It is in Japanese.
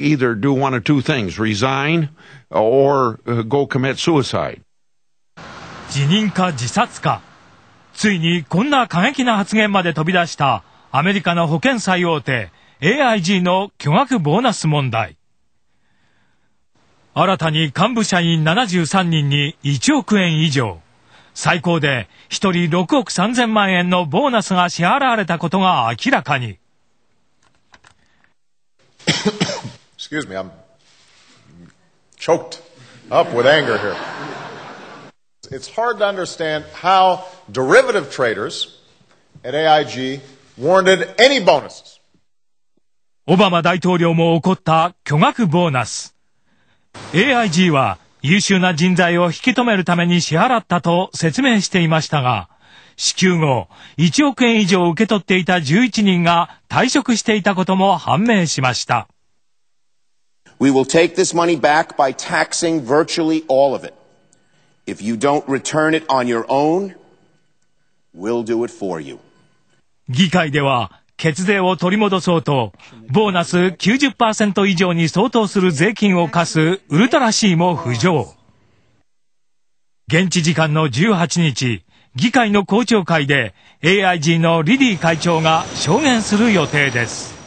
either do one of two things resign or go commit suicide. 辞任か自殺かついにこんな過激な発言まで飛び出したアメリカの保険最大手 AIG の巨額ボーナス問題新たに幹部社員73人に1億円以上最高で1人6億3000万円のボーナスが支払われたことが明らかに Excuse me, I'm choked up with anger here. It's hard to understand how derivative traders at AIG warranted any bonuses. オバマ大統領も怒った巨額ボーナス。AIG は優秀な人材を引き止めるために支払ったと説明していましたが、支給後、1億円以上受け取っていた11人が退職していたことも判明しました。We will take this money back by taxing virtually all of it. If you don't return it on your own, we'll do it for you. 議会では、血税を取り戻そうと、ボーナス90%以上に相当する税金を課すウルトラ C も浮上。現地時間の18日、議会の公聴会で AIG のリリー会長が証言する予定です。